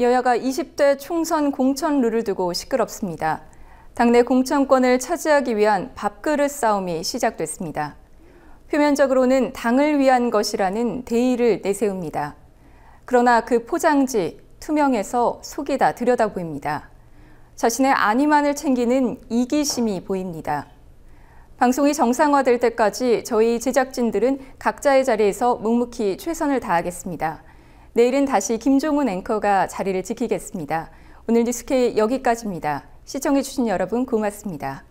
여야가 20대 총선 공천 룰을 두고 시끄럽습니다. 당내 공천권을 차지하기 위한 밥그릇 싸움이 시작됐습니다. 표면적으로는 당을 위한 것이라는 대의를 내세웁니다. 그러나 그 포장지 투명해서 속이 다 들여다 보입니다. 자신의 안위만을 챙기는 이기심이 보입니다. 방송이 정상화될 때까지 저희 제작진들은 각자의 자리에서 묵묵히 최선을 다하겠습니다. 내일은 다시 김종훈 앵커가 자리를 지키겠습니다. 오늘 뉴스케이 여기까지입니다. 시청해주신 여러분 고맙습니다.